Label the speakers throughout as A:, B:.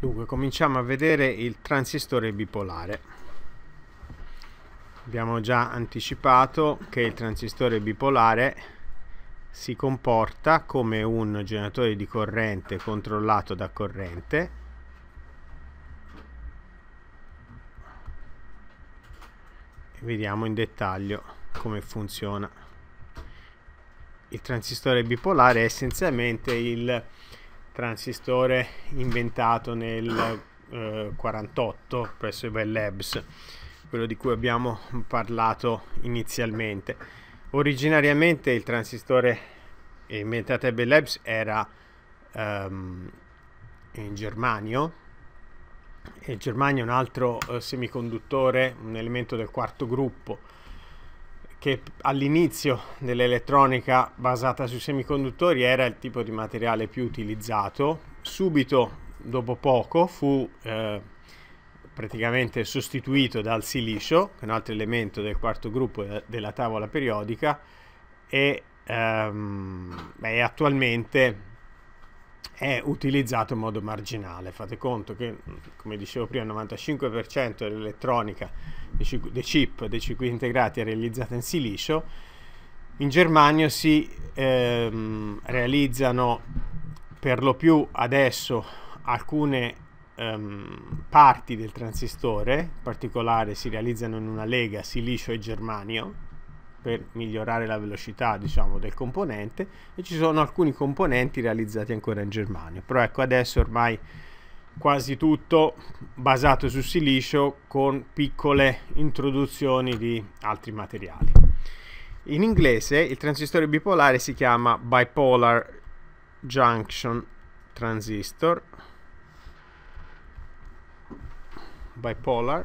A: Dunque, cominciamo a vedere il transistore bipolare. Abbiamo già anticipato che il transistore bipolare si comporta come un generatore di corrente controllato da corrente vediamo in dettaglio come funziona il transistore bipolare è essenzialmente il transistore inventato nel eh, 48 presso i Bell Labs, quello di cui abbiamo parlato inizialmente. Originariamente il transistore inventato ai Bell Labs era ehm, in Germanio, e Germania è un altro eh, semiconduttore, un elemento del quarto gruppo, che all'inizio dell'elettronica basata sui semiconduttori era il tipo di materiale più utilizzato, subito dopo poco fu eh, praticamente sostituito dal silicio, che è un altro elemento del quarto gruppo della tavola periodica, e ehm, beh, attualmente è utilizzato in modo marginale. Fate conto che, come dicevo prima, il 95% dell'elettronica dei chip, dei circuiti integrati è realizzata in silicio. In Germania si ehm, realizzano per lo più adesso alcune ehm, parti del transistore, in particolare si realizzano in una lega silicio e germanio, per migliorare la velocità diciamo, del componente e ci sono alcuni componenti realizzati ancora in Germania però ecco adesso ormai quasi tutto basato su silicio con piccole introduzioni di altri materiali in inglese il transistore bipolare si chiama bipolar junction transistor bipolar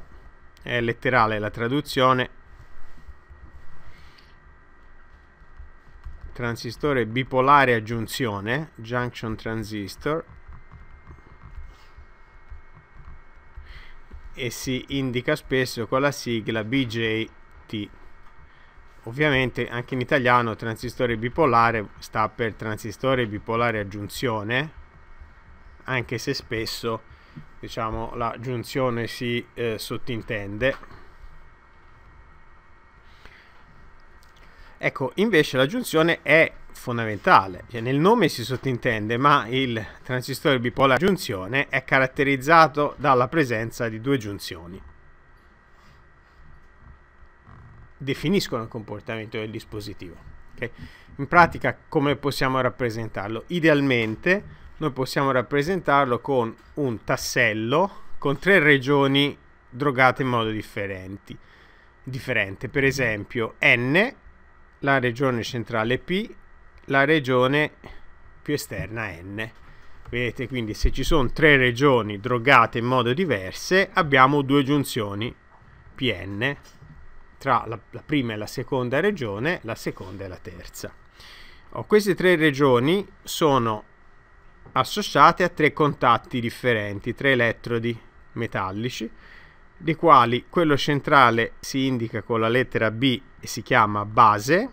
A: è letterale la traduzione transistore bipolare a giunzione, junction transistor, e si indica spesso con la sigla BJT. Ovviamente anche in italiano transistore bipolare sta per transistore bipolare a giunzione, anche se spesso diciamo, la giunzione si eh, sottintende. Ecco, invece la giunzione è fondamentale, cioè, nel nome si sottintende, ma il transistore bipolare giunzione è caratterizzato dalla presenza di due giunzioni. Definiscono il comportamento del dispositivo. Okay? In pratica come possiamo rappresentarlo? Idealmente noi possiamo rappresentarlo con un tassello con tre regioni drogate in modo differente. Per esempio, N la regione centrale P, la regione più esterna N. Vedete quindi se ci sono tre regioni drogate in modo diverse abbiamo due giunzioni PN tra la, la prima e la seconda regione, la seconda e la terza. Oh, queste tre regioni sono associate a tre contatti differenti, tre elettrodi metallici dei quali quello centrale si indica con la lettera B e si chiama base,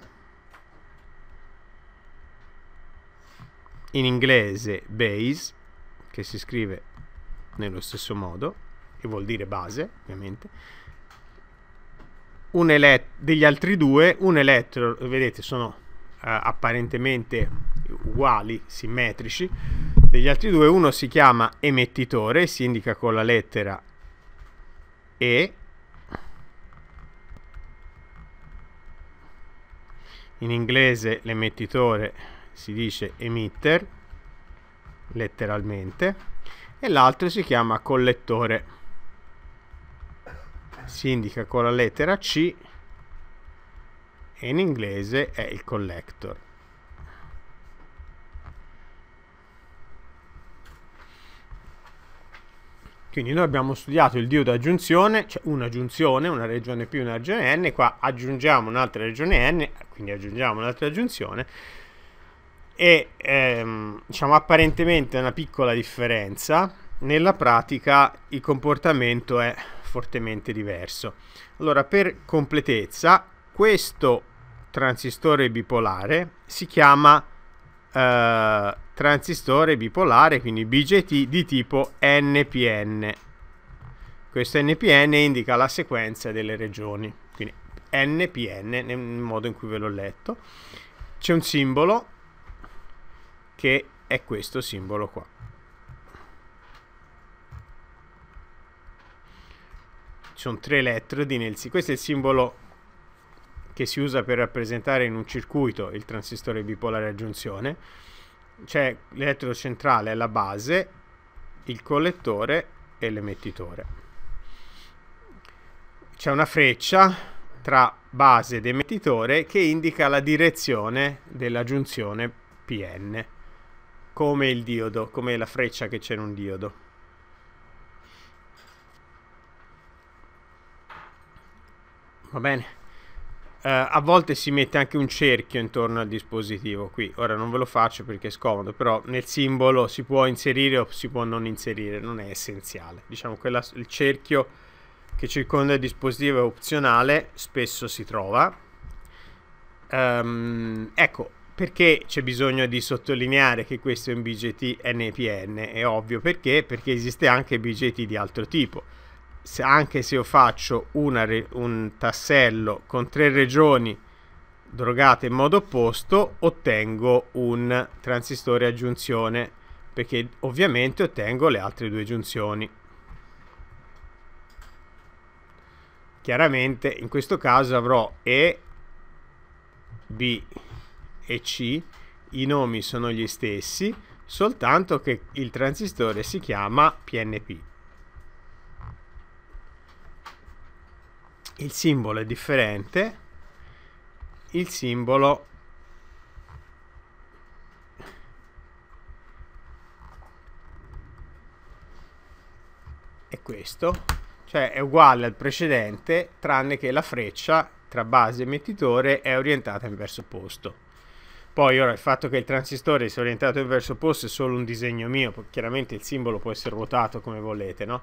A: in inglese base, che si scrive nello stesso modo, che vuol dire base ovviamente, degli altri due, un elettro, vedete sono eh, apparentemente uguali, simmetrici, degli altri due uno si chiama emettitore, si indica con la lettera e in inglese l'emettitore si dice emitter letteralmente e l'altro si chiama collettore si indica con la lettera C e in inglese è il collector Quindi noi abbiamo studiato il dio d'aggiunzione, cioè una giunzione, una regione più una regione n, qua aggiungiamo un'altra regione n, quindi aggiungiamo un'altra aggiunzione, e ehm, diciamo apparentemente una piccola differenza, nella pratica il comportamento è fortemente diverso. Allora, per completezza, questo transistore bipolare si chiama eh, transistore bipolare, quindi BGT, di tipo NPN. Questo NPN indica la sequenza delle regioni, quindi NPN nel modo in cui ve l'ho letto. C'è un simbolo che è questo simbolo qua. Ci sono tre elettrodi nel questo è il simbolo che si usa per rappresentare in un circuito il transistore bipolare aggiunzione. giunzione c'è l'elettrodo centrale alla base, il collettore e l'emettitore. C'è una freccia tra base ed emettitore che indica la direzione della giunzione PN, come il diodo, come la freccia che c'è in un diodo. Va bene. Eh, a volte si mette anche un cerchio intorno al dispositivo qui, ora non ve lo faccio perché è scomodo, però nel simbolo si può inserire o si può non inserire, non è essenziale. Diciamo che il cerchio che circonda il dispositivo è opzionale, spesso si trova. Um, ecco, perché c'è bisogno di sottolineare che questo è un BGT NPN? È ovvio perché, perché esiste anche BGT di altro tipo se anche se io faccio una, un tassello con tre regioni drogate in modo opposto, ottengo un transistore a giunzione, perché ovviamente ottengo le altre due giunzioni. Chiaramente in questo caso avrò E, B e C, i nomi sono gli stessi, soltanto che il transistore si chiama PNP. il simbolo è differente il simbolo è questo cioè è uguale al precedente tranne che la freccia tra base e emettitore è orientata in verso opposto poi ora il fatto che il transistore sia orientato in verso opposto è solo un disegno mio chiaramente il simbolo può essere ruotato come volete no?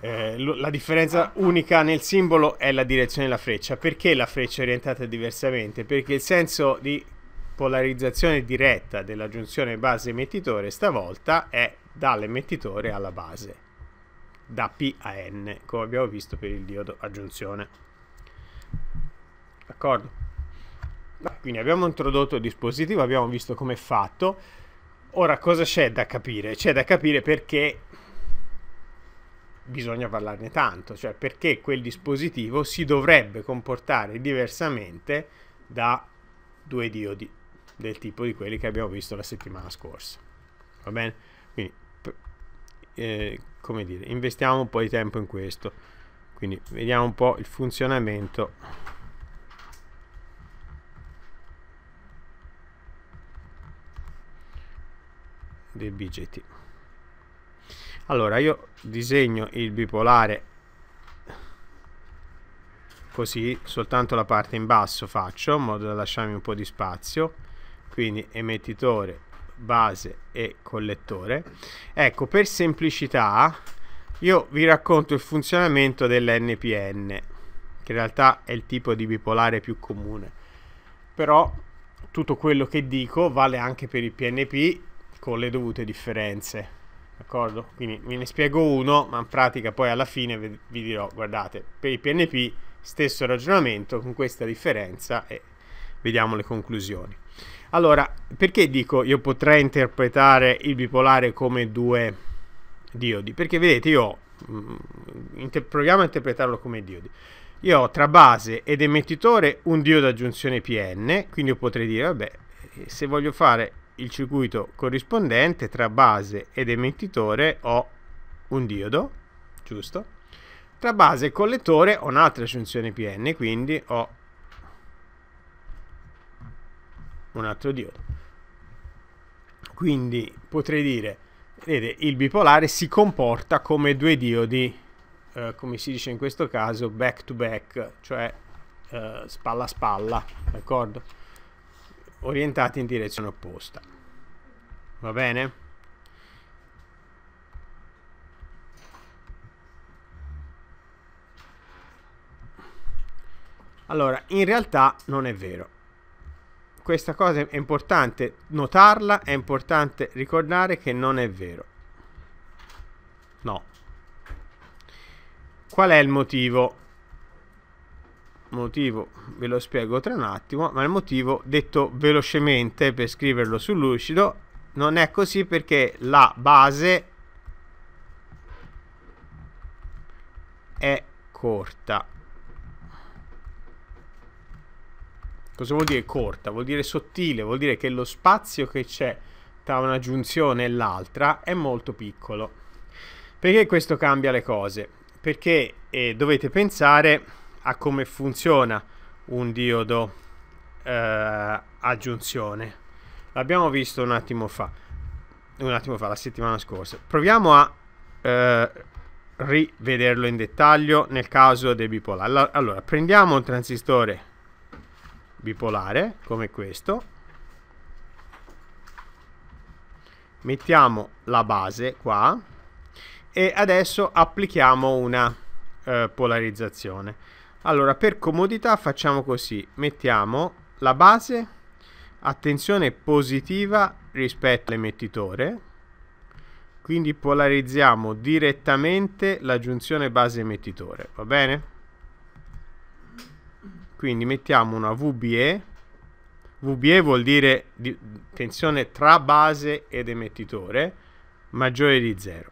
A: Eh, la differenza unica nel simbolo è la direzione della freccia. Perché la freccia è orientata diversamente? Perché il senso di polarizzazione diretta della giunzione base-emettitore stavolta è dall'emettitore alla base, da P a N, come abbiamo visto per il diodo a giunzione. D'accordo? Quindi abbiamo introdotto il dispositivo, abbiamo visto come è fatto. Ora cosa c'è da capire? C'è da capire perché bisogna parlarne tanto, cioè perché quel dispositivo si dovrebbe comportare diversamente da due diodi del tipo di quelli che abbiamo visto la settimana scorsa. Va bene? Quindi, eh, come dire, investiamo un po' di tempo in questo. Quindi vediamo un po' il funzionamento. del BGT allora io disegno il bipolare così soltanto la parte in basso faccio in modo da lasciarmi un po' di spazio quindi emettitore base e collettore ecco per semplicità io vi racconto il funzionamento dell'NPN che in realtà è il tipo di bipolare più comune però tutto quello che dico vale anche per il PNP con le dovute differenze D'accordo? Quindi ve ne spiego uno, ma in pratica poi alla fine vi dirò, guardate, per i PNP stesso ragionamento con questa differenza e vediamo le conclusioni. Allora, perché dico io potrei interpretare il bipolare come due diodi? Perché vedete, io mm, proviamo a interpretarlo come diodi. Io ho tra base ed emettitore un diodo aggiunzione PN, quindi io potrei dire, vabbè, se voglio fare il circuito corrispondente tra base ed emettitore ho un diodo, giusto? Tra base e collettore ho un'altra assunzione PN, quindi ho un altro diodo. Quindi potrei dire, vedete, il bipolare si comporta come due diodi, eh, come si dice in questo caso, back to back, cioè eh, spalla a spalla, d'accordo? orientati in direzione opposta. Va bene? Allora, in realtà non è vero. Questa cosa è importante notarla, è importante ricordare che non è vero. No. Qual è il motivo? motivo ve lo spiego tra un attimo, ma il motivo detto velocemente per scriverlo sul lucido non è così perché la base è corta. Cosa vuol dire corta? Vuol dire sottile, vuol dire che lo spazio che c'è tra una giunzione e l'altra è molto piccolo. Perché questo cambia le cose? Perché eh, dovete pensare a come funziona un diodo eh, a L'abbiamo visto un attimo fa, un attimo fa, la settimana scorsa. Proviamo a eh, rivederlo in dettaglio nel caso dei bipolari. Allora, prendiamo un transistore bipolare come questo. Mettiamo la base qua e adesso applichiamo una eh, polarizzazione. Allora, per comodità facciamo così. Mettiamo la base, attenzione positiva rispetto all'emettitore. Quindi polarizziamo direttamente la giunzione base-emettitore, va bene? Quindi mettiamo una VBE. VBE vuol dire tensione tra base ed emettitore maggiore di 0.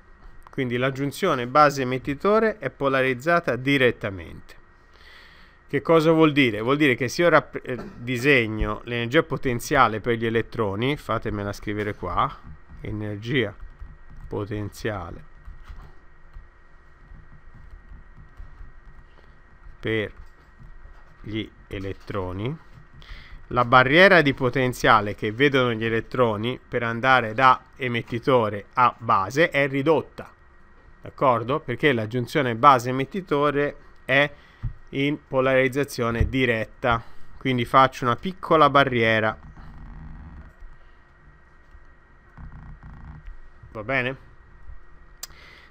A: Quindi la giunzione base-emettitore è polarizzata direttamente. Che cosa vuol dire? Vuol dire che se io eh, disegno l'energia potenziale per gli elettroni, fatemela scrivere qua, energia potenziale per gli elettroni, la barriera di potenziale che vedono gli elettroni per andare da emettitore a base è ridotta, d'accordo? Perché la giunzione base-emettitore è in polarizzazione diretta quindi faccio una piccola barriera va bene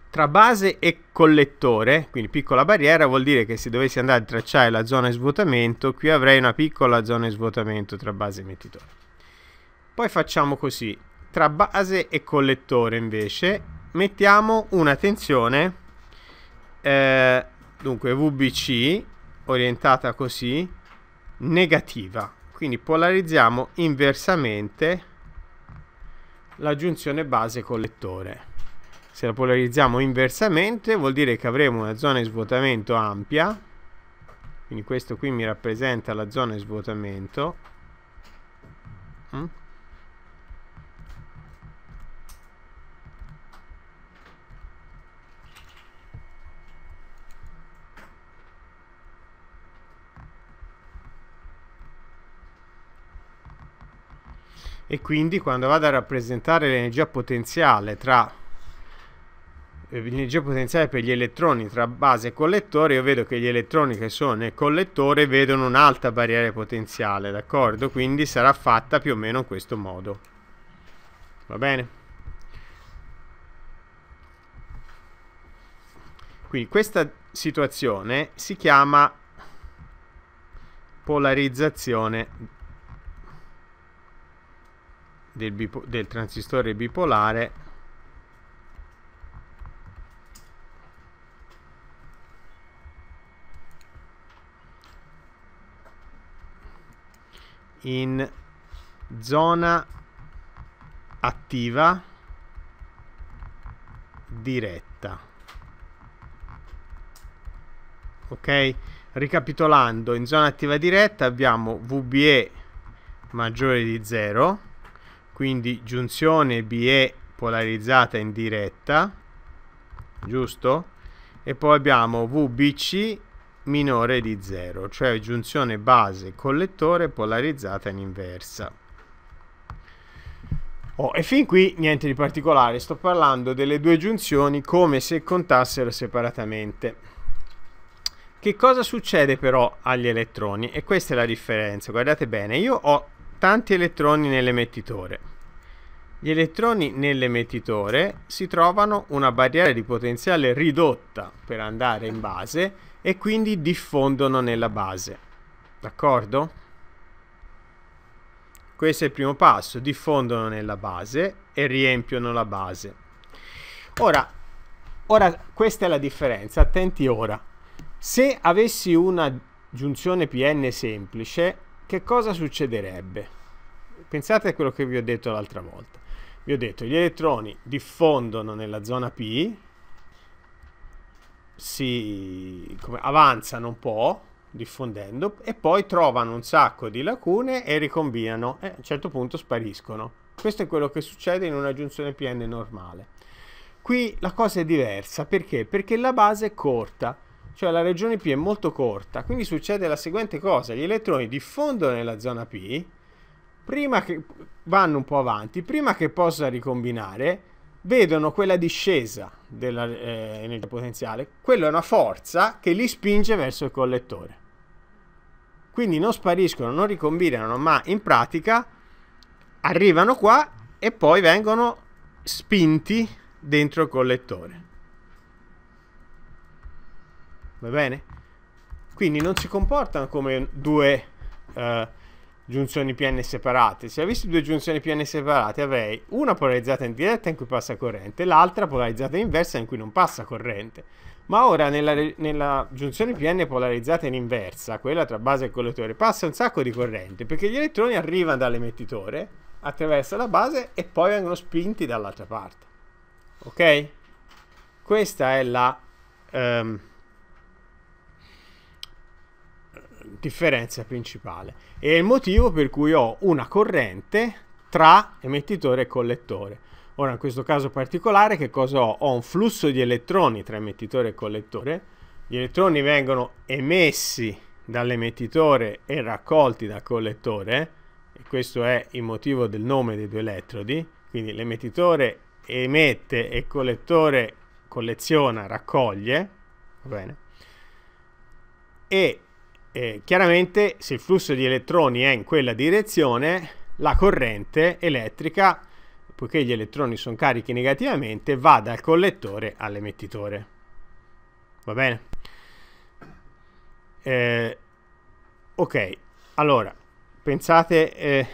A: tra base e collettore quindi piccola barriera vuol dire che se dovessi andare a tracciare la zona di svuotamento qui avrei una piccola zona di svuotamento tra base e emettitore poi facciamo così tra base e collettore invece mettiamo una tensione eh, Dunque VBC orientata così, negativa. Quindi polarizziamo inversamente la giunzione base collettore. Se la polarizziamo inversamente vuol dire che avremo una zona di svuotamento ampia, quindi questo qui mi rappresenta la zona di svuotamento, mm? e quindi quando vado a rappresentare l'energia potenziale tra eh, l'energia potenziale per gli elettroni tra base e collettore, io vedo che gli elettroni che sono nel collettore vedono un'alta barriera potenziale, d'accordo? Quindi sarà fatta più o meno in questo modo. Va bene? Quindi questa situazione si chiama polarizzazione del, del transistore bipolare in zona attiva diretta ok ricapitolando in zona attiva diretta abbiamo VBE maggiore di 0 quindi giunzione BE polarizzata in diretta, giusto? E poi abbiamo VBC minore di 0, cioè giunzione base collettore polarizzata in inversa. Oh, e fin qui niente di particolare, sto parlando delle due giunzioni come se contassero separatamente. Che cosa succede però agli elettroni? E questa è la differenza, guardate bene, io ho tanti elettroni nell'emettitore. Gli elettroni nell'emettitore si trovano una barriera di potenziale ridotta per andare in base e quindi diffondono nella base. D'accordo? Questo è il primo passo, diffondono nella base e riempiono la base. Ora, ora questa è la differenza, attenti ora. Se avessi una giunzione PN semplice, che cosa succederebbe? Pensate a quello che vi ho detto l'altra volta. Vi ho detto gli elettroni diffondono nella zona P, si come, avanzano un po' diffondendo e poi trovano un sacco di lacune e ricombinano e a un certo punto spariscono. Questo è quello che succede in una giunzione PN normale. Qui la cosa è diversa perché? Perché la base è corta cioè la regione P è molto corta, quindi succede la seguente cosa, gli elettroni diffondono nella zona P, prima che vanno un po' avanti, prima che possa ricombinare, vedono quella discesa dell'energia eh, potenziale, quella è una forza che li spinge verso il collettore. Quindi non spariscono, non ricombinano, ma in pratica arrivano qua e poi vengono spinti dentro il collettore. Va bene? Quindi non si comportano come due eh, giunzioni PN separate. Se avessi due giunzioni PN separate avrei una polarizzata in diretta in cui passa corrente, l'altra polarizzata in inversa in cui non passa corrente. Ma ora nella, nella, giunzione PN polarizzata in inversa, quella tra base e collettore, passa un sacco di corrente perché gli elettroni arrivano dall'emettitore, attraverso la base e poi vengono spinti dall'altra parte. Ok? Questa è la... Um, differenza principale e il motivo per cui ho una corrente tra emettitore e collettore. Ora in questo caso particolare che cosa ho? Ho un flusso di elettroni tra emettitore e collettore, gli elettroni vengono emessi dall'emettitore e raccolti dal collettore, e questo è il motivo del nome dei due elettrodi, quindi l'emettitore emette e il collettore colleziona, raccoglie, va bene? E eh, chiaramente se il flusso di elettroni è in quella direzione, la corrente elettrica, poiché gli elettroni sono carichi negativamente, va dal collettore all'emettitore. Va bene? Eh, ok, allora, pensate eh,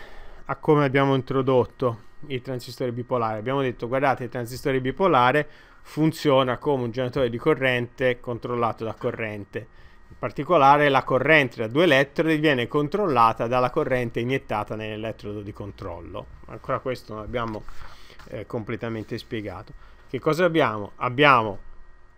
A: a come abbiamo introdotto il transistore bipolare. Abbiamo detto, guardate, il transistore bipolare funziona come un generatore di corrente controllato da corrente particolare la corrente da due elettrodi viene controllata dalla corrente iniettata nell'elettrodo di controllo. Ancora questo non abbiamo eh, completamente spiegato. Che cosa abbiamo? Abbiamo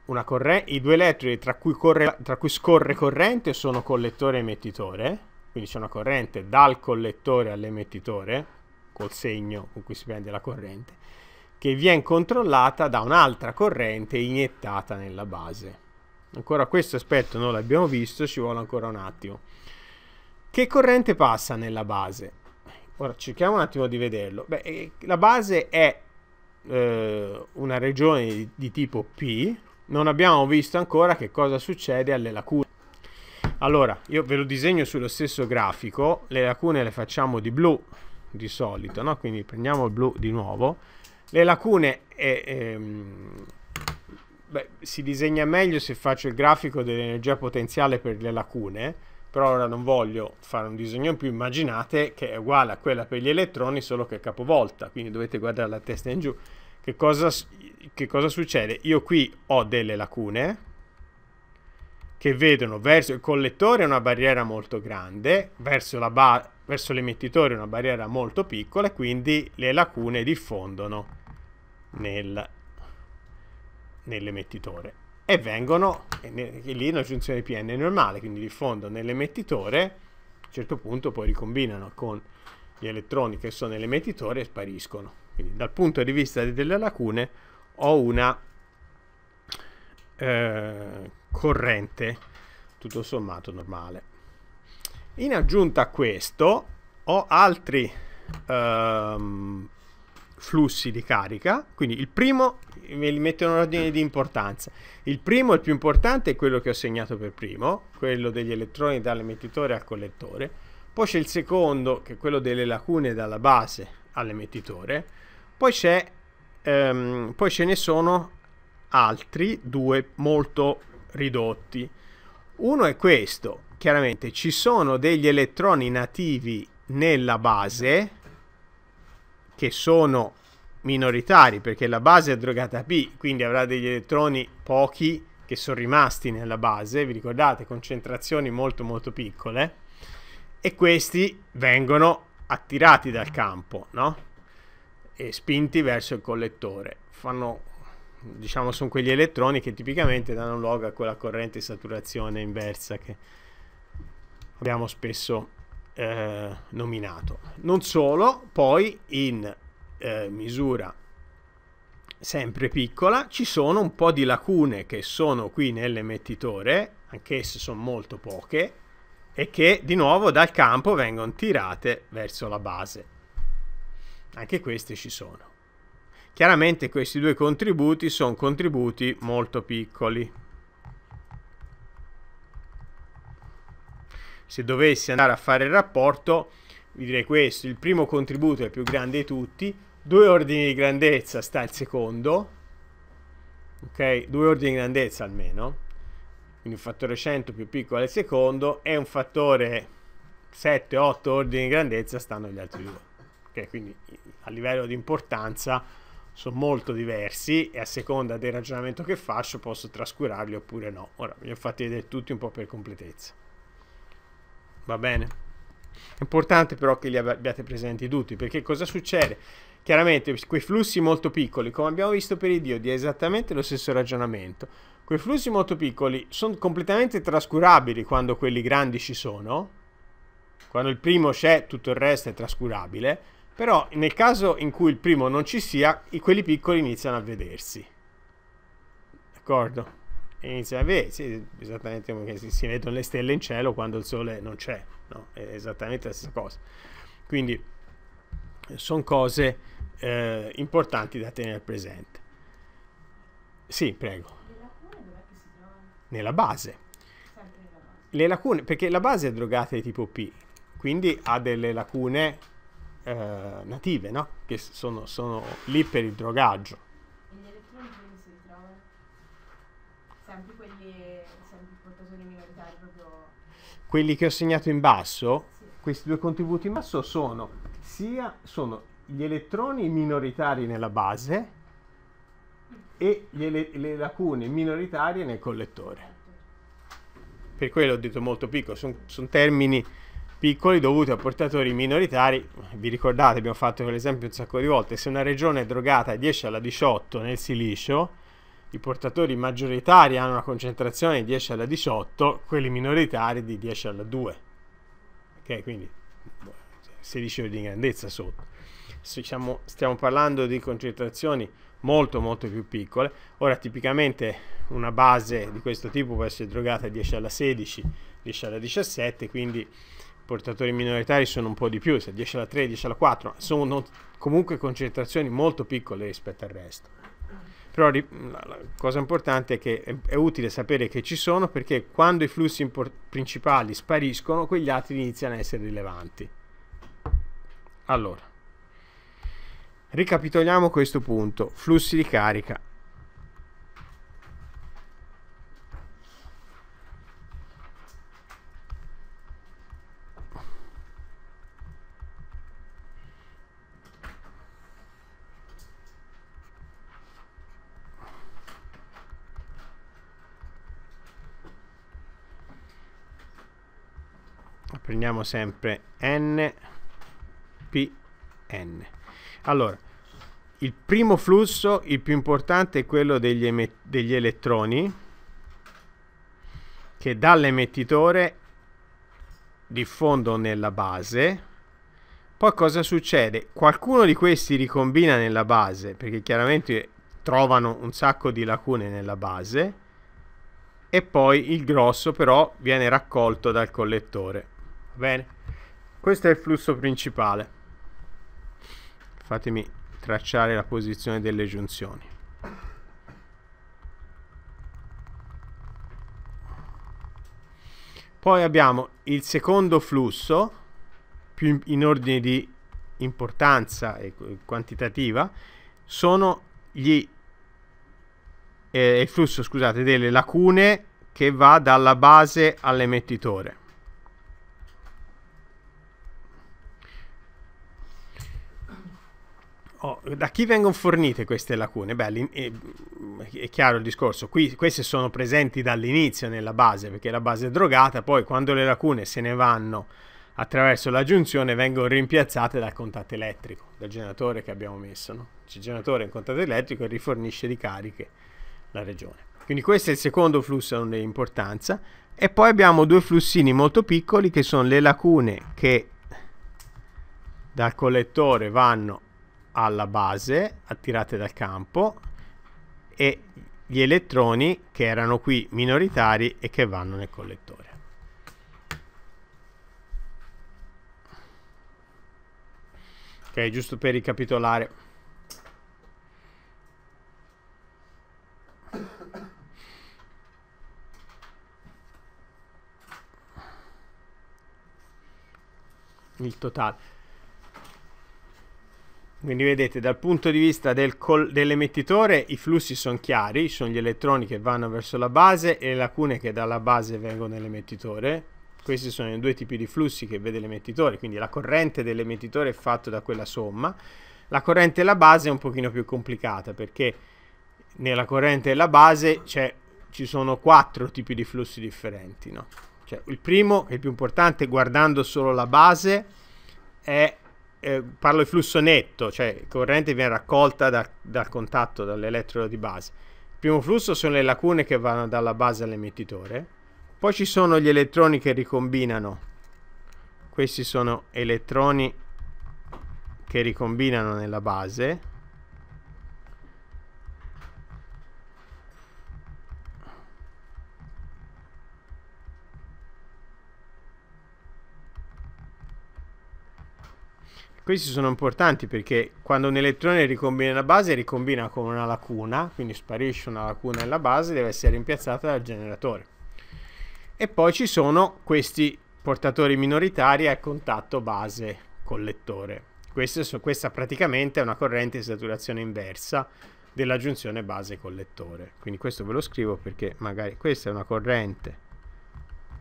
A: i due elettrodi tra cui, corre, tra cui scorre corrente sono collettore e emettitore, quindi c'è una corrente dal collettore all'emettitore, col segno con cui si prende la corrente, che viene controllata da un'altra corrente iniettata nella base. Ancora questo aspetto non l'abbiamo visto, ci vuole ancora un attimo. Che corrente passa nella base? Ora cerchiamo un attimo di vederlo. Beh, eh, la base è eh, una regione di, di tipo P. Non abbiamo visto ancora che cosa succede alle lacune. Allora, io ve lo disegno sullo stesso grafico, le lacune le facciamo di blu di solito, no? quindi prendiamo il blu di nuovo. Le lacune eh, ehm, Beh, si disegna meglio se faccio il grafico dell'energia potenziale per le lacune, però ora non voglio fare un disegno in più, immaginate che è uguale a quella per gli elettroni, solo che è capovolta, quindi dovete guardare la testa in giù. Che cosa, che cosa succede? Io qui ho delle lacune che vedono verso il collettore una barriera molto grande, verso, verso l'emittitore una barriera molto piccola e quindi le lacune diffondono nel nell'emettitore e vengono, e, ne, e lì la giunzione PN è normale, quindi diffondono nell'emettitore, a un certo punto poi ricombinano con gli elettroni che sono nell'emettitore e spariscono. Quindi dal punto di vista delle lacune ho una eh, corrente tutto sommato normale. In aggiunta a questo ho altri ehm, flussi di carica, quindi il primo me li metto in ordine di importanza. Il primo, il più importante, è quello che ho segnato per primo, quello degli elettroni dall'emettitore al collettore. Poi c'è il secondo, che è quello delle lacune dalla base all'emettitore. Poi, ehm, poi ce ne sono altri due molto ridotti. Uno è questo, chiaramente ci sono degli elettroni nativi nella base che sono minoritari perché la base è drogata P, quindi avrà degli elettroni pochi che sono rimasti nella base, vi ricordate, concentrazioni molto molto piccole, e questi vengono attirati dal campo, no? E spinti verso il collettore. Fanno, diciamo, sono quegli elettroni che tipicamente danno luogo a quella corrente di saturazione inversa che abbiamo spesso eh, nominato. Non solo, poi in eh, misura sempre piccola ci sono un po' di lacune che sono qui nell'emettitore, anch'esse sono molto poche, e che di nuovo dal campo vengono tirate verso la base. Anche queste ci sono. Chiaramente questi due contributi sono contributi molto piccoli. se dovessi andare a fare il rapporto, vi direi questo, il primo contributo è il più grande di tutti, due ordini di grandezza sta il secondo, ok? Due ordini di grandezza almeno, quindi un fattore 100 più piccolo è il secondo e un fattore 7, 8 ordini di grandezza stanno gli altri due. Ok, quindi a livello di importanza sono molto diversi e a seconda del ragionamento che faccio posso trascurarli oppure no. Ora, vi ho fatti vedere tutti un po' per completezza va bene? È importante però che li abbiate presenti tutti, perché cosa succede? Chiaramente quei flussi molto piccoli, come abbiamo visto per i diodi, è esattamente lo stesso ragionamento. Quei flussi molto piccoli sono completamente trascurabili quando quelli grandi ci sono. Quando il primo c'è, tutto il resto è trascurabile. Però nel caso in cui il primo non ci sia, quelli piccoli iniziano a vedersi. D'accordo? inizia a vedere, sì, esattamente come si, si, vedono le stelle in cielo quando il sole non c'è, no? È esattamente la stessa cosa. Quindi sono cose eh, importanti da tenere presente. Sì, prego. Nella base. Le lacune, perché la base è drogata di tipo P, quindi ha delle lacune eh, native, no? Che sono, sono lì per il drogaggio quelli che ho segnato in basso, questi due contributi in basso sono sia sono gli elettroni minoritari nella base e le, le lacune minoritarie nel collettore. Per quello ho detto molto piccolo, sono son termini piccoli dovuti a portatori minoritari. Vi ricordate, abbiamo fatto quell'esempio un sacco di volte, se una regione è drogata 10 alla 18 nel silicio, i portatori maggioritari hanno una concentrazione di 10 alla 18, quelli minoritari di 10 alla 2. Ok, quindi 16 ore di grandezza sotto. Diciamo, stiamo parlando di concentrazioni molto molto più piccole. Ora tipicamente una base di questo tipo può essere drogata 10 alla 16, 10 alla 17, quindi i portatori minoritari sono un po' di più, se 10 alla 3, 10 alla 4, sono comunque concentrazioni molto piccole rispetto al resto però la cosa importante è che è, utile sapere che ci sono perché quando i flussi principali spariscono quegli altri iniziano a essere rilevanti. Allora, ricapitoliamo questo punto, flussi di carica. prendiamo sempre NPN. Allora, il primo flusso, il più importante, è quello degli, degli elettroni che dall'emettitore diffondono nella base. Poi cosa succede? Qualcuno di questi ricombina nella base, perché chiaramente trovano un sacco di lacune nella base, e poi il grosso però viene raccolto dal collettore bene questo è il flusso principale fatemi tracciare la posizione delle giunzioni poi abbiamo il secondo flusso più in, ordine di importanza e quantitativa sono gli eh, il flusso scusate delle lacune che va dalla base all'emettitore Oh, da chi vengono fornite queste lacune? Beh, eh, è chiaro il discorso, qui queste sono presenti dall'inizio nella base, perché la base è drogata, poi quando le lacune se ne vanno attraverso la giunzione vengono rimpiazzate dal contatto elettrico, dal generatore che abbiamo messo. No? Il generatore in contatto elettrico e rifornisce di cariche la regione. Quindi questo è il secondo flusso di importanza. E poi abbiamo due flussini molto piccoli che sono le lacune che dal collettore vanno alla base attirate dal campo e gli elettroni che erano qui minoritari e che vanno nel collettore. Ok, giusto per ricapitolare. Il totale. Quindi vedete dal punto di vista del dell'emettitore i flussi sono chiari, sono gli elettroni che vanno verso la base e le lacune che dalla base vengono nell'emettitore. Questi sono i due tipi di flussi che vede l'emettitore, quindi la corrente dell'emettitore è fatta da quella somma. La corrente della base è un pochino più complicata perché nella corrente della base ci sono quattro tipi di flussi differenti. No? Cioè, il primo, il più importante, guardando solo la base, è eh, parlo di flusso netto, cioè corrente viene raccolta da, dal contatto, dall'elettrodo di base. Il primo flusso sono le lacune che vanno dalla base all'emettitore, poi ci sono gli elettroni che ricombinano, questi sono elettroni che ricombinano nella base, Questi sono importanti perché quando un elettrone ricombina la base, ricombina con una lacuna, quindi sparisce una lacuna nella base, deve essere rimpiazzata dal generatore. E poi ci sono questi portatori minoritari a contatto base collettore. Questa, praticamente è una corrente di saturazione inversa della giunzione base collettore. Quindi questo ve lo scrivo perché magari questa è una corrente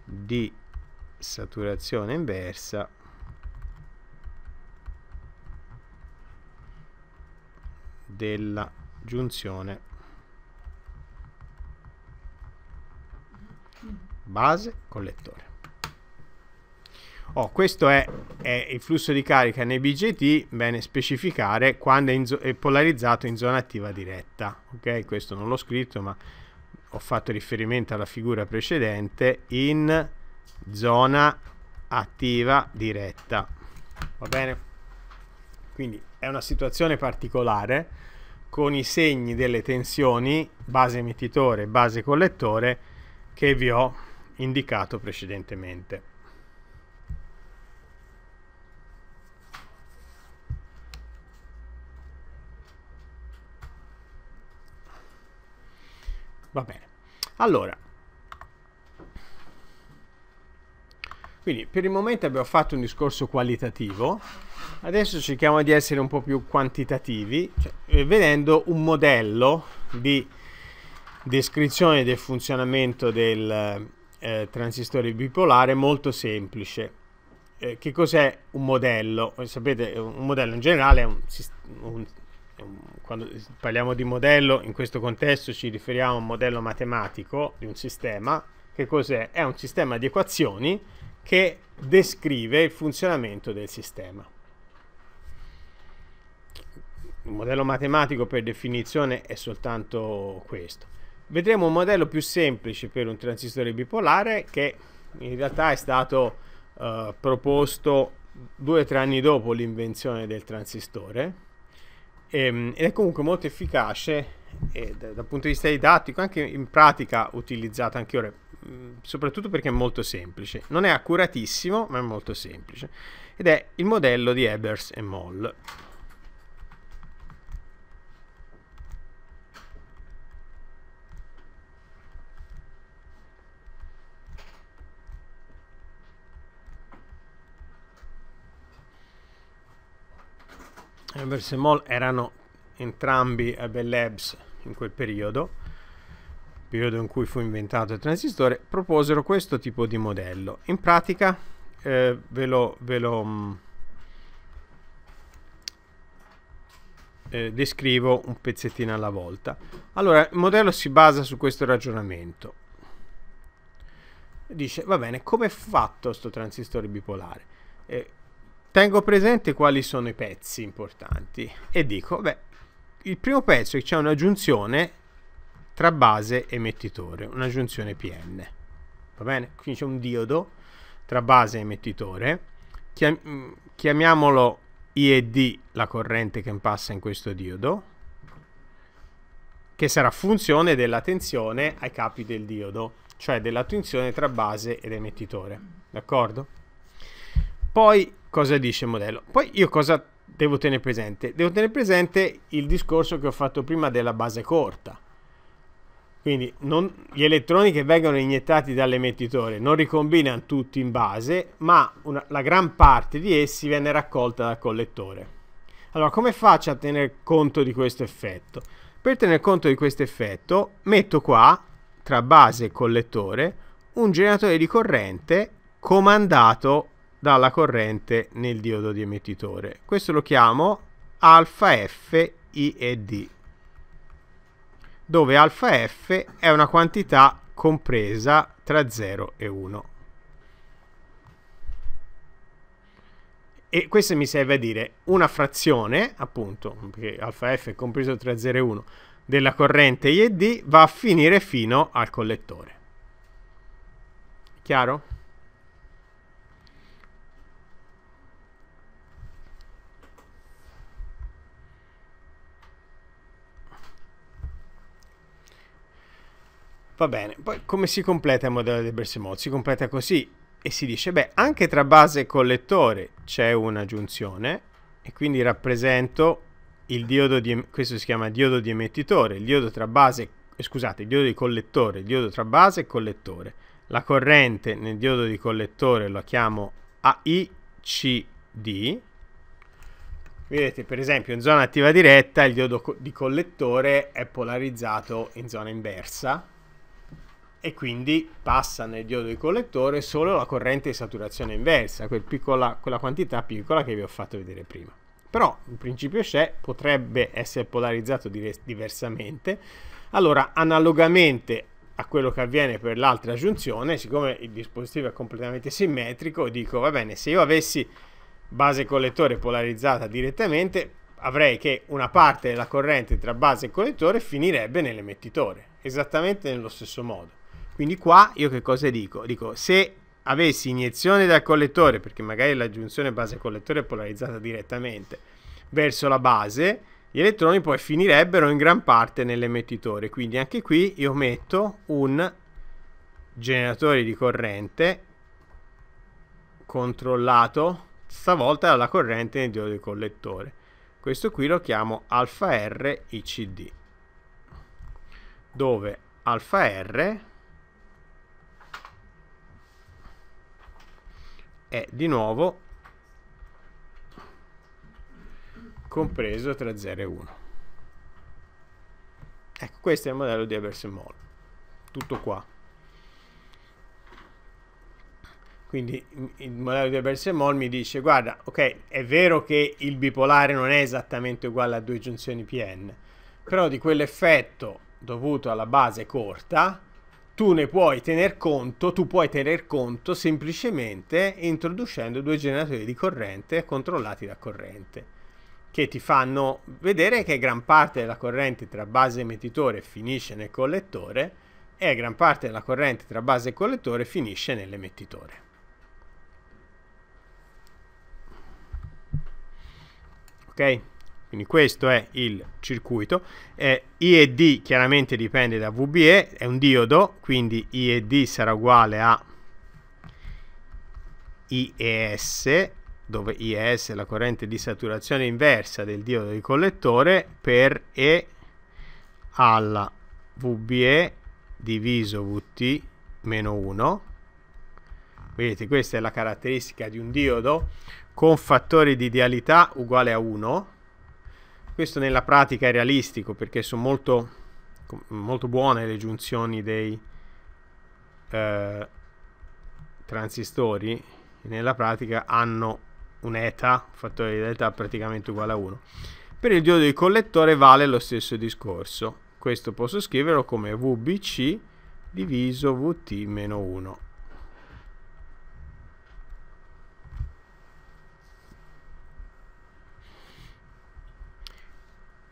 A: di saturazione inversa della giunzione base collettore. Oh, questo è, è, il flusso di carica nei BGT, bene specificare quando è, è, polarizzato in zona attiva diretta. Ok, questo non l'ho scritto, ma ho fatto riferimento alla figura precedente in zona attiva diretta. Va bene? Quindi è una situazione particolare con i segni delle tensioni base emettitore, base collettore che vi ho indicato precedentemente. Va bene. Allora, Quindi per il momento abbiamo fatto un discorso qualitativo, adesso cerchiamo di essere un po' più quantitativi, cioè, eh, vedendo un modello di descrizione del funzionamento del eh, transistore bipolare molto semplice. Eh, che cos'è un modello? Eh, sapete, eh, un modello in generale è un, un, un, quando parliamo di modello, in questo contesto ci riferiamo a un modello matematico di un sistema. Che cos'è? È un sistema di equazioni che descrive il funzionamento del sistema. Un modello matematico per definizione è soltanto questo. Vedremo un modello più semplice per un transistore bipolare che in realtà è stato eh, proposto due o tre anni dopo l'invenzione del transistore ehm, ed è comunque molto efficace dal punto di vista didattico, anche in pratica utilizzata anche ora Mm, soprattutto perché è molto semplice. Non è accuratissimo, ma è molto semplice. Ed è il modello di Ebers e Moll. Ebers e Moll erano entrambi a Bell Labs in quel periodo periodo in cui fu inventato il transistore, proposero questo tipo di modello. In pratica, eh, ve lo, ve lo mm, eh, descrivo un pezzettino alla volta. Allora, il modello si basa su questo ragionamento. Dice, va bene, come è fatto questo transistore bipolare? Eh, tengo presente quali sono i pezzi importanti e dico, beh, il primo pezzo è che c'è una giunzione tra base e emettitore, una giunzione PN. Va bene? Qui c'è un diodo tra base e emettitore. Chiam mm, chiamiamolo IED, la corrente che passa in questo diodo, che sarà funzione della tensione ai capi del diodo, cioè della tensione tra base ed emettitore. D'accordo? Poi cosa dice il modello? Poi io cosa devo tenere presente? Devo tenere presente il discorso che ho fatto prima della base corta quindi non, gli elettroni che vengono iniettati dall'emettitore non ricombinano tutti in base, ma una, la gran parte di essi viene raccolta dal collettore. Allora, come faccio a tener conto di questo effetto? Per tener conto di questo effetto, metto qua, tra base e collettore, un generatore di corrente comandato dalla corrente nel diodo di emettitore. Questo lo chiamo alfa F IED dove alfa f è una quantità compresa tra 0 e 1. E questo mi serve a dire una frazione, appunto, perché alfa f è compreso tra 0 e 1, della corrente IED va a finire fino al collettore. Chiaro? Va bene, poi come si completa il modello di Bersimot? Si completa così e si dice, beh, anche tra base e collettore c'è una giunzione e quindi rappresento il diodo di, questo si chiama diodo di emettitore, il diodo tra base, scusate, il diodo di collettore, il diodo tra base e collettore. La corrente nel diodo di collettore la chiamo AICD. Vedete, per esempio, in zona attiva diretta il diodo di collettore è polarizzato in zona inversa, e quindi passa nel diodo di collettore solo la corrente di saturazione inversa, quel piccola, quella quantità piccola che vi ho fatto vedere prima. Però il principio c'è, potrebbe essere polarizzato diversamente. Allora, analogamente a quello che avviene per l'altra giunzione, siccome il dispositivo è completamente simmetrico, dico, va bene, se io avessi base collettore polarizzata direttamente, avrei che una parte della corrente tra base e collettore finirebbe nell'emettitore, esattamente nello stesso modo. Quindi qua io che cosa dico? Dico se avessi iniezione dal collettore, perché magari la giunzione base-collettore è polarizzata direttamente verso la base, gli elettroni poi finirebbero in gran parte nell'emettitore. Quindi anche qui io metto un generatore di corrente controllato stavolta dalla corrente nel diodo del collettore. Questo qui lo chiamo alfa R ICD, dove alfa R è di nuovo compreso tra 0 e 1. Ecco, questo è il modello di Haber-Small. Tutto qua. Quindi il modello di Haber-Small mi dice, guarda, ok, è vero che il bipolare non è esattamente uguale a due giunzioni PN, però di quell'effetto dovuto alla base corta, tu ne puoi tener conto, tu puoi tener conto semplicemente introducendo due generatori di corrente controllati da corrente, che ti fanno vedere che gran parte della corrente tra base e emettitore finisce nel collettore e gran parte della corrente tra base e collettore finisce nell'emettitore. Ok? Quindi questo è il circuito. Eh, IED chiaramente dipende da VBE, è un diodo, quindi IED sarà uguale a IES, dove IES è la corrente di saturazione inversa del diodo di collettore, per E alla VBE diviso VT meno 1. Vedete, questa è la caratteristica di un diodo con fattore di idealità uguale a 1 questo nella pratica è realistico perché sono molto, molto buone le giunzioni dei eh, transistori. Nella pratica hanno un fattore di delta praticamente uguale a 1. Per il diodo di collettore vale lo stesso discorso. Questo posso scriverlo come VBC diviso VT-1. meno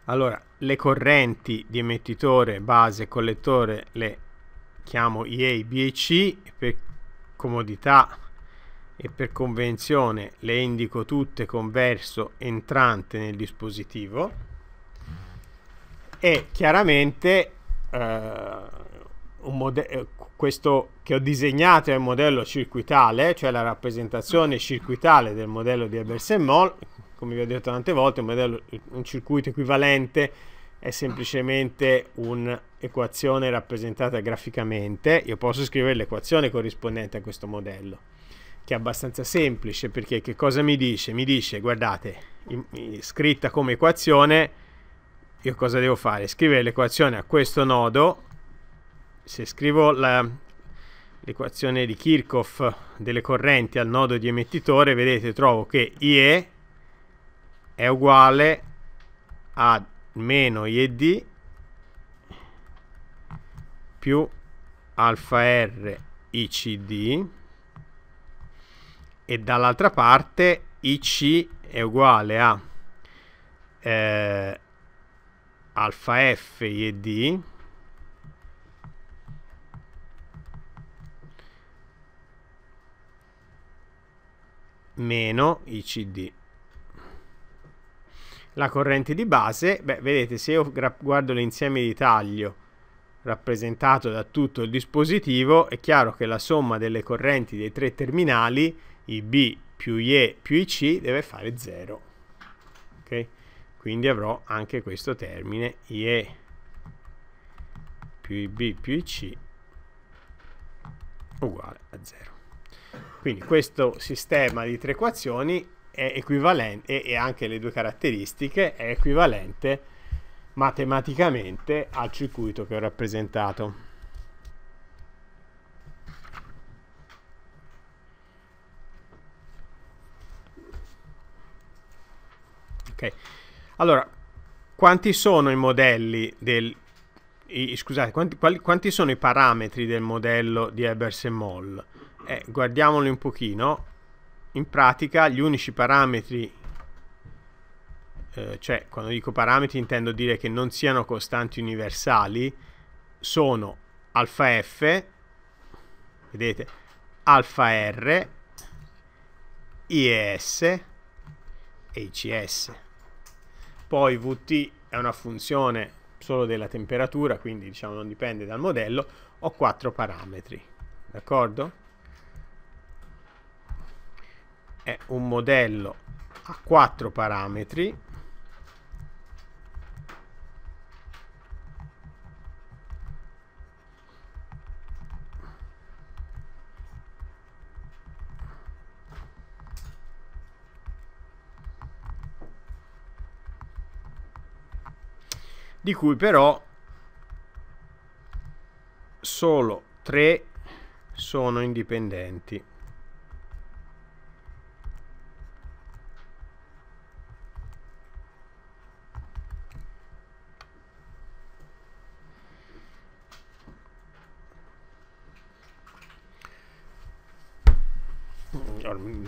A: Allora, le correnti di emettitore, base, collettore le chiamo IA, B e C per comodità e per convenzione le indico tutte con verso entrante nel dispositivo e chiaramente eh, eh questo che ho disegnato è un modello circuitale, cioè la rappresentazione circuitale del modello di Ebers-Moll come vi ho detto tante volte, un, modello, un circuito equivalente è semplicemente un'equazione rappresentata graficamente. Io posso scrivere l'equazione corrispondente a questo modello, che è abbastanza semplice, perché che cosa mi dice? Mi dice, guardate, in, in, scritta come equazione, io cosa devo fare? Scrivere l'equazione a questo nodo, se scrivo l'equazione di Kirchhoff delle correnti al nodo di emettitore, vedete, trovo che IE è uguale a meno id più alfa r icd e dall'altra parte ic è uguale a eh, alfa f id meno icd la corrente di base, beh, vedete, se io guardo l'insieme di taglio rappresentato da tutto il dispositivo, è chiaro che la somma delle correnti dei tre terminali, IB più IE più IC, deve fare 0. Okay? Quindi avrò anche questo termine, IE più IB più IC uguale a 0. Quindi questo sistema di tre equazioni è equivalente e anche le due caratteristiche è equivalente matematicamente al circuito che ho rappresentato. Ok, allora quanti sono i modelli del i, scusate, quanti, quali, quanti sono i parametri del modello di Ebers e Moll? Eh, guardiamoli un pochino in pratica gli unici parametri eh, cioè quando dico parametri intendo dire che non siano costanti universali sono alfa f vedete alfa r IES e ICS poi VT è una funzione solo della temperatura quindi diciamo non dipende dal modello ho quattro parametri d'accordo? è un modello a quattro parametri di cui però solo tre sono indipendenti.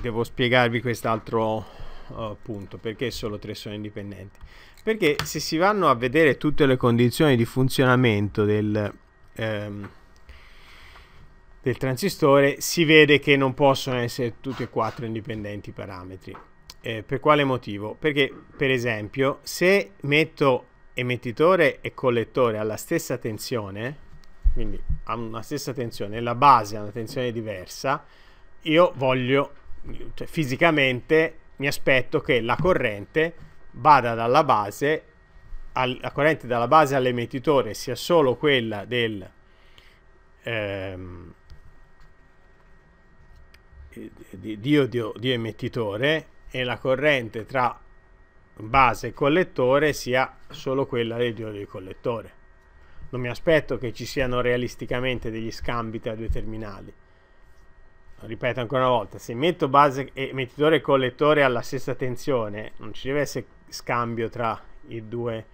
A: devo spiegarvi quest'altro uh, punto, perché solo tre sono indipendenti? Perché se si vanno a vedere tutte le condizioni di funzionamento del, ehm, del transistore, si vede che non possono essere tutti e quattro indipendenti i parametri. Eh, per quale motivo? Perché, per esempio, se metto emettitore e collettore alla stessa tensione, quindi a una stessa tensione, la base ha una tensione diversa, io voglio cioè, fisicamente mi aspetto che la corrente vada dalla base, al, la corrente dalla base all'emettitore sia solo quella del, ehm, di, diodo di emettitore e la corrente tra base e collettore sia solo quella del diodo di collettore. Non mi aspetto che ci siano realisticamente degli scambi tra due terminali ripeto ancora una volta, se metto base emettitore e collettore alla stessa tensione, non ci deve essere scambio tra i due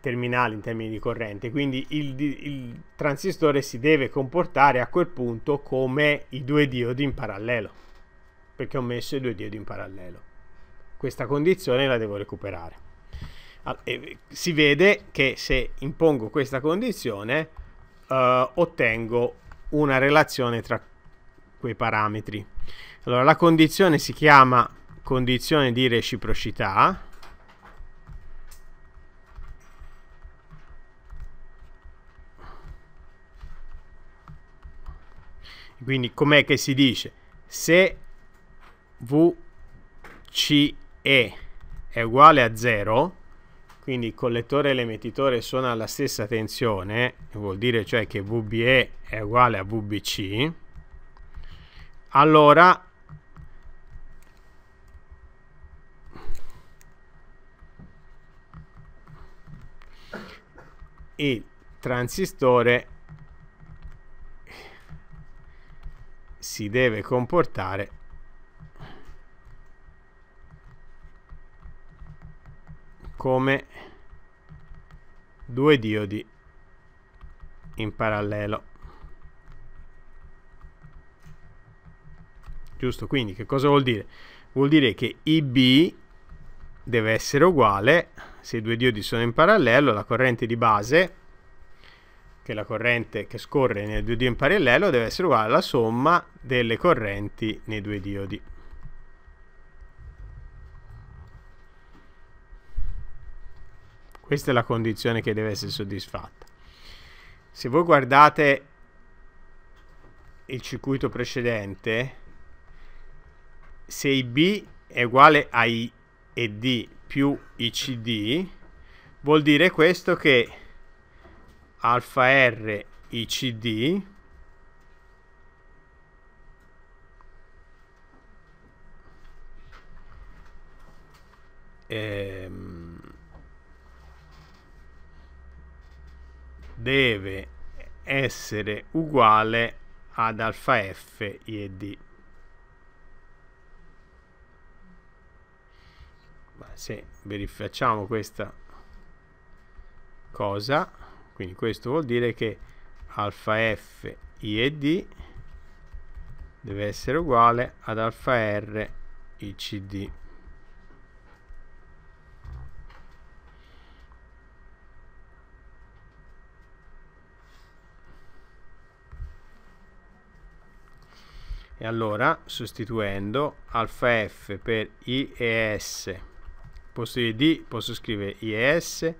A: terminali in termini di corrente, quindi il, il transistore si deve comportare a quel punto come i due diodi in parallelo, perché ho messo i due diodi in parallelo. Questa condizione la devo recuperare. Si vede che se impongo questa condizione eh, ottengo una relazione tra quei parametri. Allora la condizione si chiama condizione di reciprocità quindi com'è che si dice se vce è uguale a 0 quindi il collettore e l'emettitore sono alla stessa tensione vuol dire cioè che vbe è uguale a vbc allora... Il transistore si deve comportare come due diodi in parallelo giusto? Quindi che cosa vuol dire? Vuol dire che IB deve essere uguale, se i due diodi sono in parallelo, la corrente di base, che è la corrente che scorre nei due diodi in parallelo, deve essere uguale alla somma delle correnti nei due diodi. Questa è la condizione che deve essere soddisfatta. Se voi guardate il circuito precedente, se b è uguale a I e D più ICD, vuol dire questo che alfa R ICD ehm, deve essere uguale ad alfa F IED. se verifichiamo questa cosa, quindi questo vuol dire che alfa f id deve essere uguale ad alfa r icd. E allora sostituendo alfa f per i e s posto di posso scrivere IS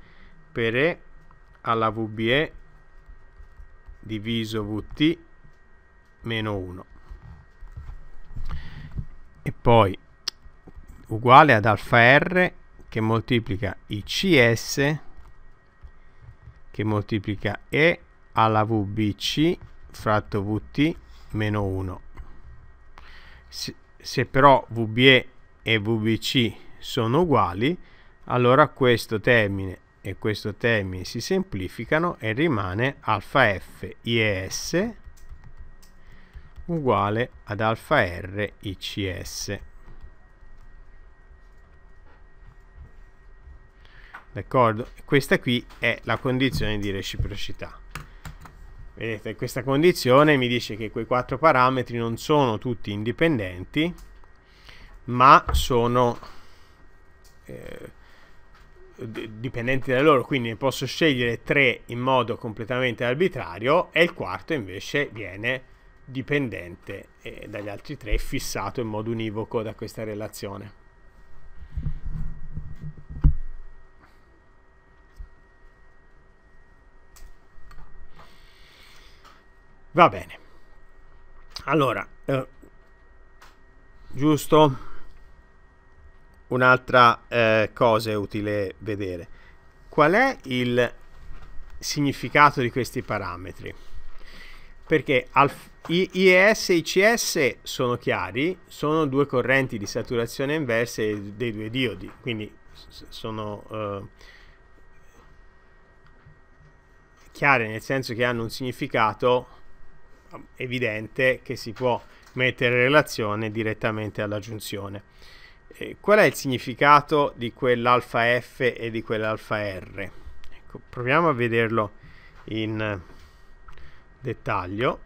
A: per E alla VBE diviso VT meno 1 e poi uguale ad alfa R che moltiplica ICS che moltiplica E alla VBC fratto VT meno 1 se, se però VBE e VBC sono uguali, allora questo termine e questo termine si semplificano e rimane alfa f IES uguale ad alfa r ICS. D'accordo? Questa qui è la condizione di reciprocità. Vedete, questa condizione mi dice che quei quattro parametri non sono tutti indipendenti, ma sono eh, dipendenti da loro, quindi ne posso scegliere tre in modo completamente arbitrario e il quarto invece viene dipendente eh, dagli altri tre, fissato in modo univoco da questa relazione. Va bene. Allora, eh, giusto? un'altra eh, cosa è utile vedere. Qual è il significato di questi parametri? Perché IES e ICS sono chiari, sono due correnti di saturazione inverse dei due diodi, quindi sono eh, chiare nel senso che hanno un significato evidente che si può mettere in relazione direttamente alla giunzione. Eh, qual è il significato di quell'alfa F e di quell'alfa R? Ecco, proviamo a vederlo in eh, dettaglio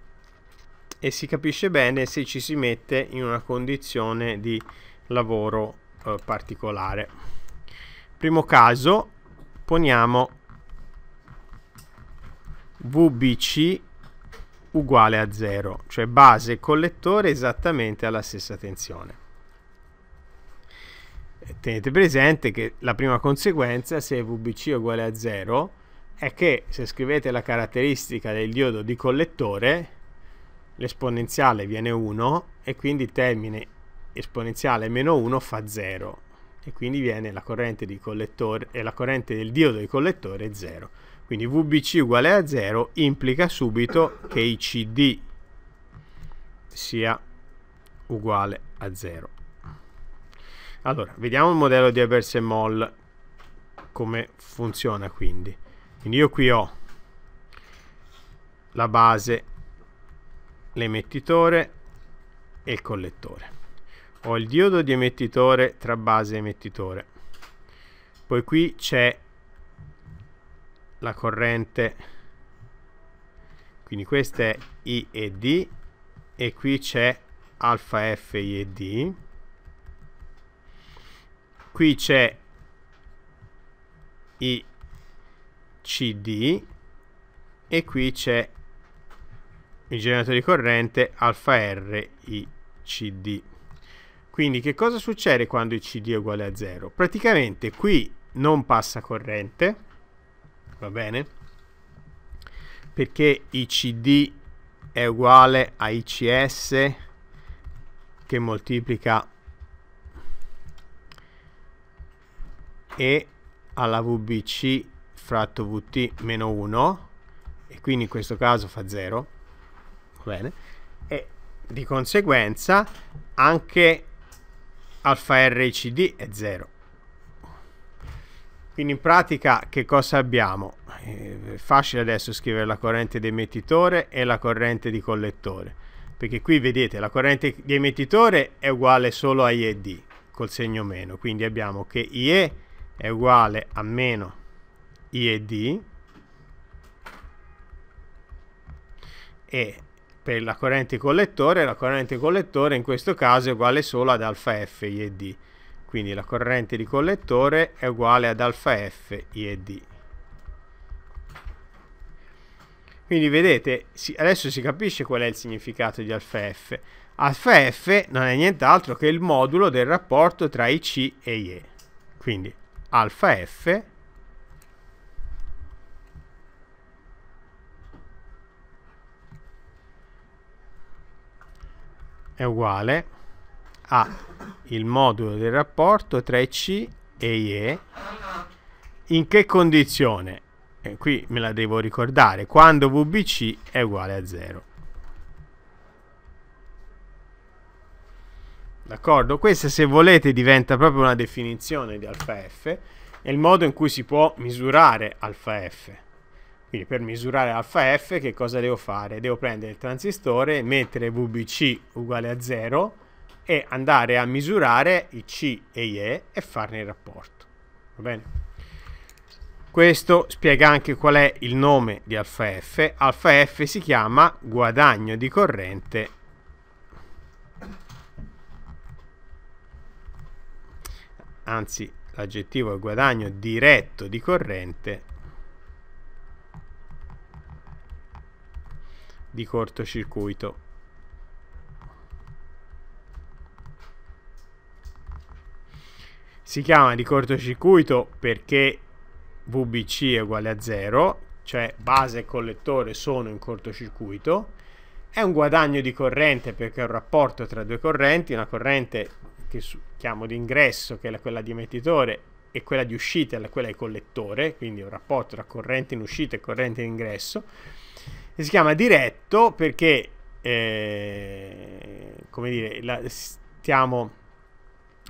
A: e si capisce bene se ci si mette in una condizione di lavoro eh, particolare. Primo caso, poniamo VBC uguale a 0, cioè base collettore esattamente alla stessa tensione tenete presente che la prima conseguenza, se VBC è uguale a 0, è che se scrivete la caratteristica del diodo di collettore, l'esponenziale viene 1 e quindi il termine esponenziale meno 1 fa 0 e quindi viene la corrente, di collettore, e eh, la corrente del diodo di collettore 0. Quindi VBC uguale a 0 implica subito che ICD sia uguale a 0. Allora, vediamo il modello di Evers e Moll come funziona quindi. Quindi io qui ho la base, l'emettitore e il collettore. Ho il diodo di emettitore tra base e emettitore. Poi qui c'è la corrente, quindi questa è I e D e qui c'è alfa F e D qui c'è i CD e qui c'è il generatore di corrente alfa R i CD. Quindi che cosa succede quando il CD è uguale a 0? Praticamente qui non passa corrente, va bene? Perché i CD è uguale a ICS che moltiplica e alla VBC fratto VT meno 1 e quindi in questo caso fa 0 bene e di conseguenza anche alfa RCD è 0 quindi in pratica che cosa abbiamo? È eh, facile adesso scrivere la corrente di emettitore e la corrente di collettore, perché qui vedete la corrente di emettitore è uguale solo a IED col segno meno, quindi abbiamo che IE è uguale a meno IED e per la corrente collettore la corrente collettore in questo caso è uguale solo ad alfa f i quindi la corrente di collettore è uguale ad alfa f i quindi vedete adesso si capisce qual è il significato di alfa f alfa f non è nient'altro che il modulo del rapporto tra ic e ie quindi alfa f è uguale a il modulo del rapporto tra c e IE in che condizione? E eh, qui me la devo ricordare quando VBC è uguale a 0 D'accordo? Questa, se volete, diventa proprio una definizione di alfa F, è il modo in cui si può misurare alfa F. Quindi per misurare alfa F che cosa devo fare? Devo prendere il transistore, mettere VBC uguale a 0 e andare a misurare i C e IE e farne il rapporto. Va bene? Questo spiega anche qual è il nome di alfa F. Alfa F si chiama guadagno di corrente anzi l'aggettivo è guadagno diretto di corrente di cortocircuito. Si chiama di cortocircuito perché VBC è uguale a 0, cioè base e collettore sono in cortocircuito. È un guadagno di corrente perché è un rapporto tra due correnti, una corrente che su, chiamo di ingresso, che è quella di emettitore, e quella di uscita che è quella di collettore, quindi un rapporto tra corrente in uscita e corrente in ingresso, e si chiama diretto perché, eh, come dire, la, stiamo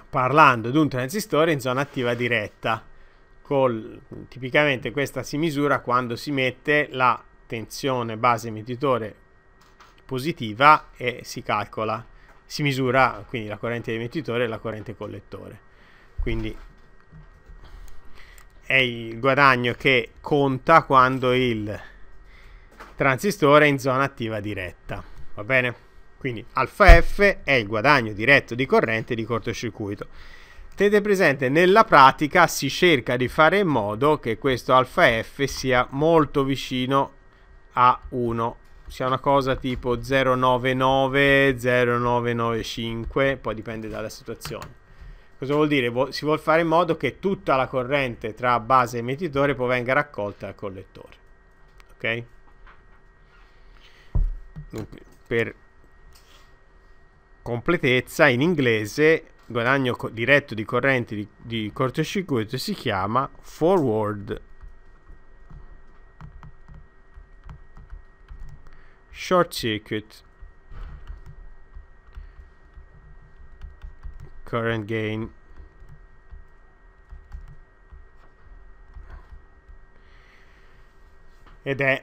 A: parlando di un transistore in zona attiva diretta. Col, tipicamente questa si misura quando si mette la tensione base emettitore positiva e si calcola si misura quindi la corrente emettitore e la corrente collettore. Quindi è il guadagno che conta quando il transistore è in zona attiva diretta. Va bene? Quindi alfa F è il guadagno diretto di corrente di cortocircuito. Tenete presente, nella pratica si cerca di fare in modo che questo alfa F sia molto vicino a 1 sia una cosa tipo 099, 0995, poi dipende dalla situazione. Cosa vuol dire? Si vuol fare in modo che tutta la corrente tra base e emettitore poi venga raccolta dal collettore. Ok? Dunque, per completezza, in inglese guadagno diretto di corrente di, di cortocircuito si chiama forward short circuit current gain ed è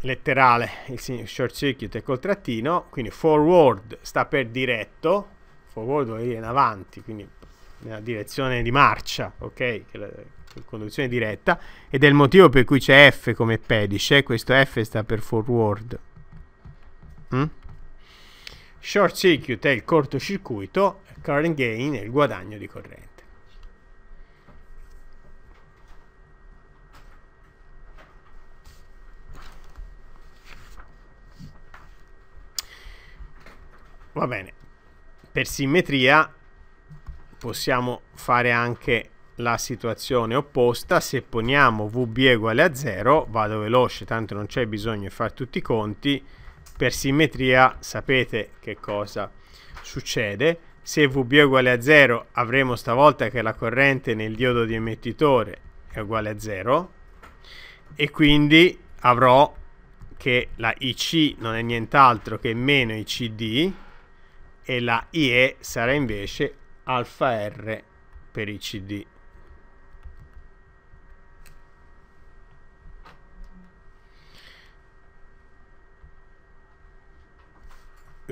A: letterale il short circuit è col trattino quindi forward sta per diretto forward vuol dire in avanti quindi nella direzione di marcia ok che la, conduzione diretta ed è il motivo per cui c'è F come pedice questo F sta per forward Mm? Short circuit è il cortocircuito, current gain è il guadagno di corrente. Va bene, per simmetria possiamo fare anche la situazione opposta se poniamo VB uguale a 0 vado veloce tanto non c'è bisogno di fare tutti i conti per simmetria sapete che cosa succede. Se VB è uguale a 0 avremo stavolta che la corrente nel diodo di emettitore è uguale a 0 e quindi avrò che la IC non è nient'altro che meno ICD e la IE sarà invece alfa R per ICD.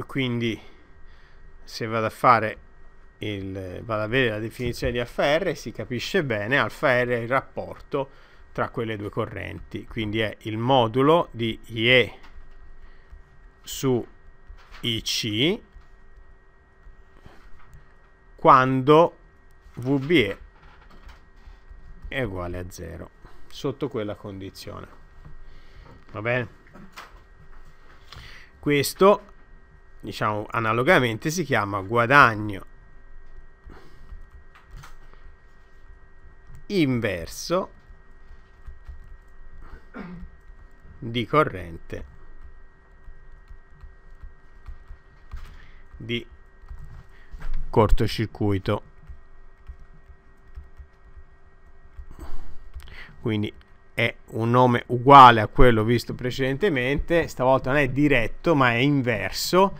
A: quindi se vado a fare il, vado a avere la definizione di AFR si capisce bene alfa R è il rapporto tra quelle due correnti quindi è il modulo di IE su IC quando VBE è uguale a 0 sotto quella condizione va bene questo diciamo analogamente si chiama guadagno inverso di corrente di cortocircuito quindi è un nome uguale a quello visto precedentemente, stavolta non è diretto ma è inverso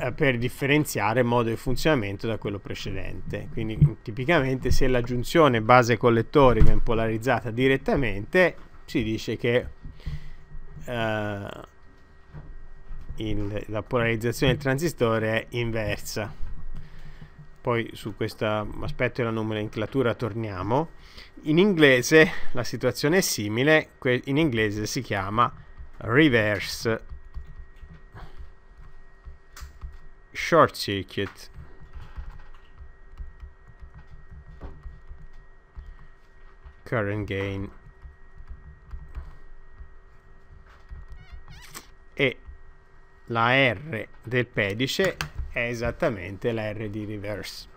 A: eh, per differenziare modo di funzionamento da quello precedente. Quindi tipicamente se la giunzione base collettore viene polarizzata direttamente si dice che eh, il, la polarizzazione del transistore è inversa poi su questo aspetto della nomenclatura torniamo. In inglese la situazione è simile, in inglese si chiama reverse short circuit. current gain e la R del pedice è esattamente la R di reverse.